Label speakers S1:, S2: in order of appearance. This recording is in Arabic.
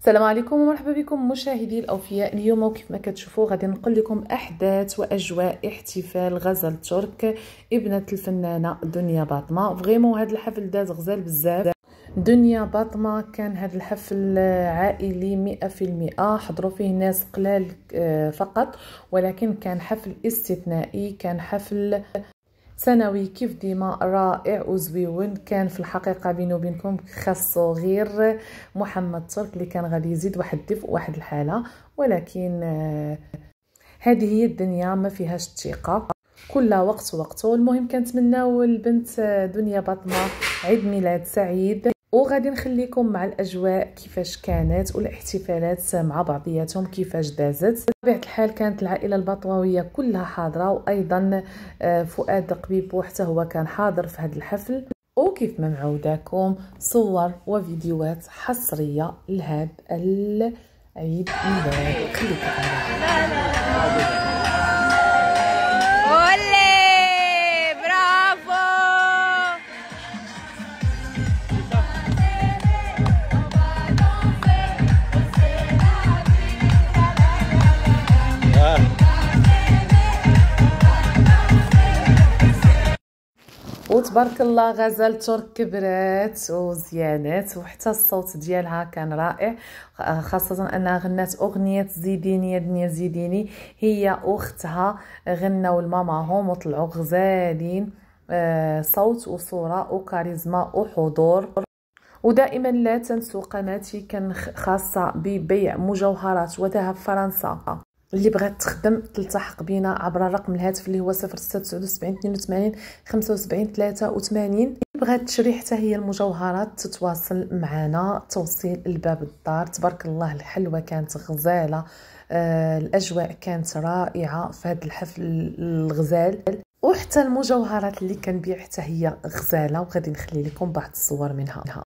S1: السلام عليكم ومرحبا بكم مشاهدي الاوفياء اليوم وكيف ما كتشوفوا غادي نقول لكم احداث واجواء احتفال غزل ترك ابنه الفنانه دنيا باطمه فريمون هذا الحفل داز غزال بزاف دنيا باطمة كان هذا الحفل عائلي مئة في المئة حضروا فيه ناس قلال آه، فقط ولكن كان حفل استثنائي كان حفل ثانوي كيف ديما رائع وزويون كان في الحقيقه بيني وبينكم خاصو غير محمد ترك اللي كان غادي يزيد واحد الدفء واحد الحاله ولكن آه، هذه هي الدنيا ما فيهاش الثقه كل وقت وقته المهم كنتمناو البنت آه، دنيا بطمة عيد ميلاد سعيد وغادي نخليكم مع الاجواء كيفاش كانت والاحتفالات مع بعضياتهم كيفاش دازت بطبيعه الحال كانت العائله البطواويه كلها حاضره وايضا آه، فؤاد قبيبو حتى هو كان حاضر في هذا الحفل وكيف ما معوداكم صور وفيديوهات حصريه لهذا العيد المبارك خليكم وتبارك الله غزال ترك كبرات وزيانات وحتى الصوت ديالها كان رائع خاصة أنها غنات أغنية زيديني يا دنيا زيديني هي وأختها غناو لماماهم وطلعوا غزالين آه، صوت وصورة وكاريزما وحضور ودائما لا تنسوا قناتي كان خاصة ببيع مجوهرات وذهب فرنسا اللي بغات تخدم تلتحق بينا عبر رقم الهاتف اللي هو 0679 82 75 83 بغات تشري حتى هي المجوهرات تتواصل معنا توصيل الباب الدار تبارك الله الحلوه كانت غزاله آه الاجواء كانت رائعه في هذا الحفل الغزال وحتى المجوهرات اللي كنبيع حتى هي غزاله وغادي نخلي لكم بعض الصور منها